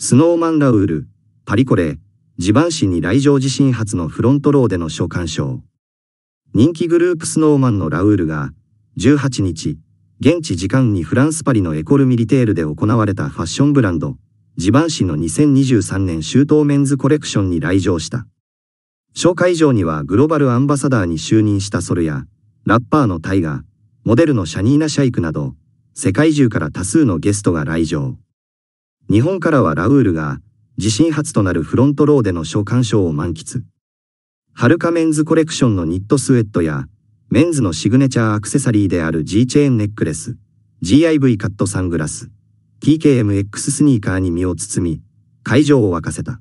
スノーマンラウール、パリコレ、ジバンシに来場地震初のフロントローでの召喚賞。人気グループスノーマンのラウールが、18日、現地時間にフランスパリのエコルミリテールで行われたファッションブランド、ジバンシの2023年周到メンズコレクションに来場した。紹介状にはグローバルアンバサダーに就任したソルや、ラッパーのタイガー、モデルのシャニーナ・シャイクなど、世界中から多数のゲストが来場。日本からはラウールが、自身初となるフロントローでの初鑑賞を満喫。ハルカメンズコレクションのニットスウェットや、メンズのシグネチャーアクセサリーである G チェーンネックレス、GIV カットサングラス、TKMX スニーカーに身を包み、会場を沸かせた。